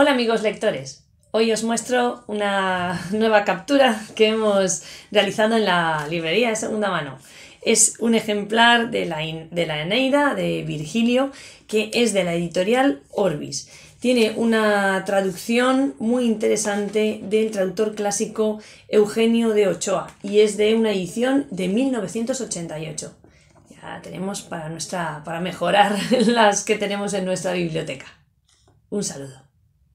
Hola amigos lectores, hoy os muestro una nueva captura que hemos realizado en la librería de segunda mano. Es un ejemplar de la, de la Eneida de Virgilio que es de la editorial Orbis. Tiene una traducción muy interesante del traductor clásico Eugenio de Ochoa y es de una edición de 1988. Ya tenemos para, nuestra, para mejorar las que tenemos en nuestra biblioteca. Un saludo.